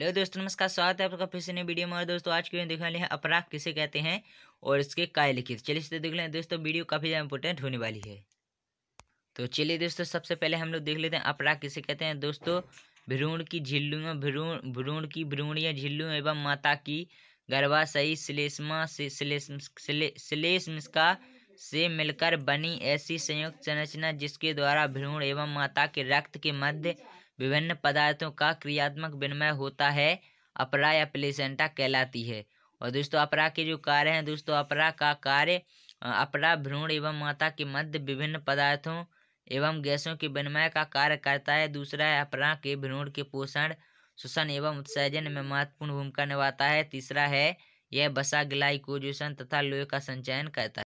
hello दोस्तों नमस्कार स्वागत है आपका फिर से नए वीडियो में और दोस्तों आज क्यों देखने वाले हैं अपराध किसे कहते हैं और इसके काय लिखित चलिए इसे देख लें दोस्तों वीडियो काफ़ी ज़्यादा इंपोर्टेंट होने वाली है तो चलिए दोस्तों सबसे पहले हम लोग देख लेते हैं अपराध किसे कहते हैं दोस्तों भ्रूण की झिल्लुओं भ्रूण भ्रूण की भ्रूण या झिल्लुओं एवं माता की गर्भाशयी श्लेष्मा का से मिलकर बनी ऐसी संयुक्त संरचना जिसके द्वारा भ्रूण एवं माता के रक्त के मध्य विभिन्न पदार्थों का क्रियात्मक विनिमय होता है अपरा या प्लेसेंटा कहलाती है और दोस्तों अपरा के जो कार्य हैं दोस्तों अपरा का कार्य अपरा भ्रूण एवं माता के मध्य विभिन्न पदार्थों एवं गैसों के विनिमय का कार्य करता है दूसरा है अपरा के भ्रूण के पोषण श्वसन एवं उत्सर्जन में महत्वपूर्ण भूमिका निभाता है तीसरा है यह बसा ग्लाइकोजेशन तथा लोहे का संचयन करता है